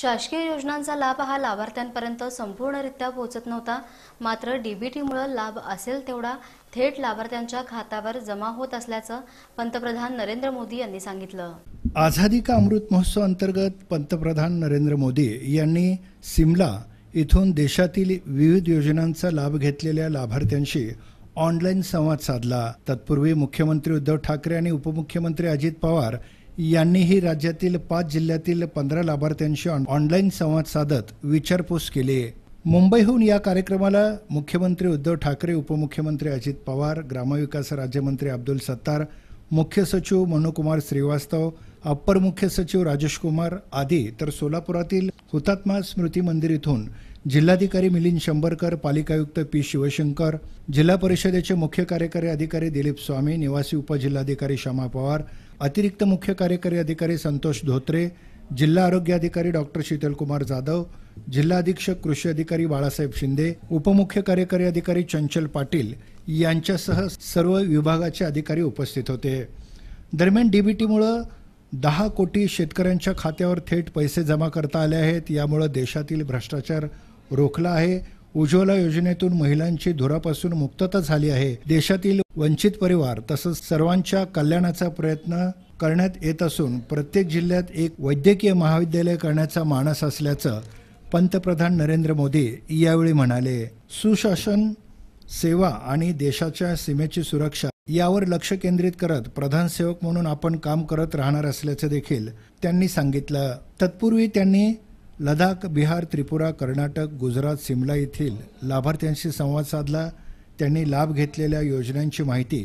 शासकीय योजनांचा लाभ हा लाभार्थ्यांपर्यंत संपूर्णरित्या पोहोचत नव्हता मात्र डीबीटीमुळे लाभ असेल तेवढा थेट लाभार्थ्यांच्या खात्यावर जमा होत असल्याचं पंतप्रधान नरेंद्र मोदी यांनी सांगितलं आझादी का अमृत महोत्सव अंतर्गत पंतप्रधान नरेंद्र मोदी यांनी सिमला इथून देशातील विविध योजनांचा लाभ घेतलेल्या लाभार्थ्यांशी ऑनलाईन संवाद साधला तत्पूर्वी मुख्यमंत्री उद्धव ठाकरे आणि उपमुख्यमंत्री अजित पवार यांनीही राज्यातील पाच जिल्ह्यातील पंधरा लाभार्थ्यांशी ऑनलाईन संवाद साधत विचारपूस केली मुंबईहून या कार्यक्रमाला मुख्यमंत्री उद्धव ठाकरे उपमुख्यमंत्री अजित पवार ग्रामविकास राज्यमंत्री अब्दुल सत्तार मुख्य सचिव मनुकुमार श्रीवास्तव अप्पर मुख्य सचिव राजेश कुमार आदी तर सोलापुरातील हुतात्मा स्मृती मंदिर इथून जिल्हाधिकारी मिलिंद शंभरकर पालिकायुक्त पी शिवशंकर जिल्हा परिषदेचे मुख्य कार्यकारी अधिकारी दिलीप स्वामी निवासी उपजिल्हाधिकारी श्यामा पवार अतिरिक्त मुख्य कार्यकारी अधिकारी संतोष धोत्रे जिल्हा आरोग्य अधिकारी डॉक्टर कुमार जाधव जिल्हा अधीक्षक कृषी अधिकारी बाळासाहेब शिंदे उपमुख्य कार्यकारी अधिकारी चंचल पाटील यांच्यासह सर्व विभागाचे अधिकारी उपस्थित होते दरम्यान डीबीटीमुळं दहा कोटी शेतकऱ्यांच्या खात्यावर थेट पैसे जमा करता आले आहेत यामुळं देशातील भ्रष्टाचार रोखला आहे उज्ज्वला योजनेतून महिलांची धुरापासून मुक्तता झाली आहे देशातील वंचित परिवार तसंच सर्वांच्या कल्याणाचा प्रयत्न करण्यात येत असून प्रत्येक जिल्ह्यात एक वैद्यकीय महाविद्यालय करण्याचा मानस असल्याचं पंतप्रधान नरेंद्र मोदी यावेळी म्हणाले सुशासन सेवा आणि देशाच्या सीमेची सुरक्षा यावर लक्ष केंद्रित करत प्रधान सेवक म्हणून आपण काम करत राहणार असल्याचं देखील त्यांनी सांगितलं तत्पूर्वी त्यांनी लडाख बिहार त्रिपुरा कर्नाटक गुजरात सिमला येथील लाभार्थ्यांशी संवाद साधला त्यांनी लाभ घेतलेल्या योजनांची माहिती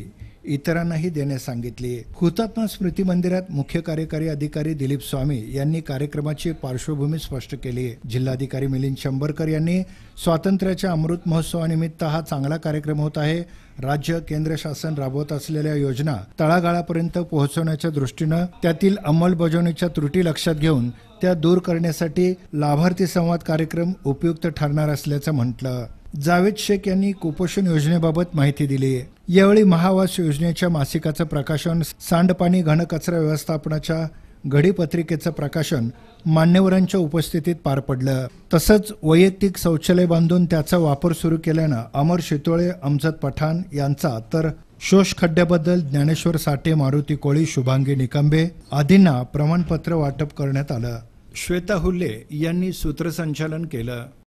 इतरांनाही देण्यास सांगितले हुतात्मा स्मृती मंदिरात मुख्य कार्यकारी अधिकारी दिलीप स्वामी यांनी कार्यक्रमाची पार्श्वभूमी स्पष्ट केली जिल्हाधिकारी मिलिंद शंभरकर यांनी स्वातंत्र्याच्या अमृत महोत्सवानिमित्त हा चांगला कार्यक्रम होत आहे राज्य केंद्र शासन राबवत असलेल्या योजना तळागाळापर्यंत पोहोचवण्याच्या दृष्टीनं त्यातील अंमलबजावणीच्या त्रुटी लक्षात घेऊन त्या दूर करण्यासाठी लाभार्थी संवाद कार्यक्रम उपयुक्त ठरणार असल्याचं म्हटलं जावेद शेख यांनी कुपोषण योजनेबाबत माहिती दिली आहे यावेळी महावास योजनेच्या मासिकाचं प्रकाशन सांडपाणी घनकचरा व्यवस्थापनाच्या घडीपत्रिकेचं प्रकाशन मान्यवरांच्या उपस्थितीत पार पडलं तसंच वैयक्तिक शौचालय बांधून त्याचा वापर सुरू केल्यानं अमर शितोळे अमजद पठाण यांचा तर शोष खड्ड्याबद्दल ज्ञानेश्वर साठे मारुती कोळी शुभांगी निकंबे आदींना प्रमाणपत्र वाटप करण्यात आलं श्वेता हुल्ले यांनी सूत्रसंचालन केलं